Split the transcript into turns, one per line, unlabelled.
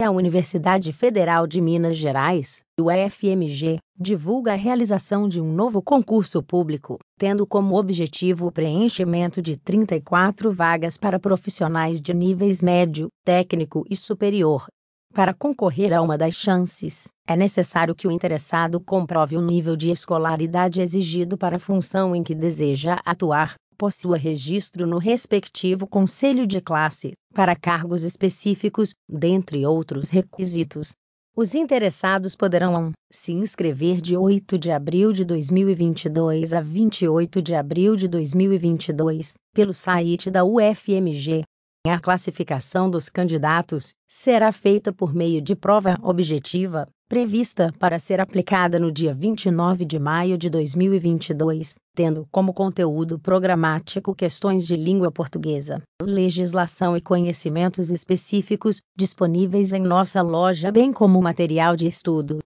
É a Universidade Federal de Minas Gerais, UFMG, divulga a realização de um novo concurso público, tendo como objetivo o preenchimento de 34 vagas para profissionais de níveis médio, técnico e superior. Para concorrer a uma das chances, é necessário que o interessado comprove o nível de escolaridade exigido para a função em que deseja atuar, possua registro no respectivo conselho de classe, para cargos específicos, dentre outros requisitos. Os interessados poderão se inscrever de 8 de abril de 2022 a 28 de abril de 2022 pelo site da UFMG. A classificação dos candidatos será feita por meio de prova objetiva, prevista para ser aplicada no dia 29 de maio de 2022, tendo como conteúdo programático questões de língua portuguesa, legislação e conhecimentos específicos disponíveis em nossa loja, bem como material de estudo.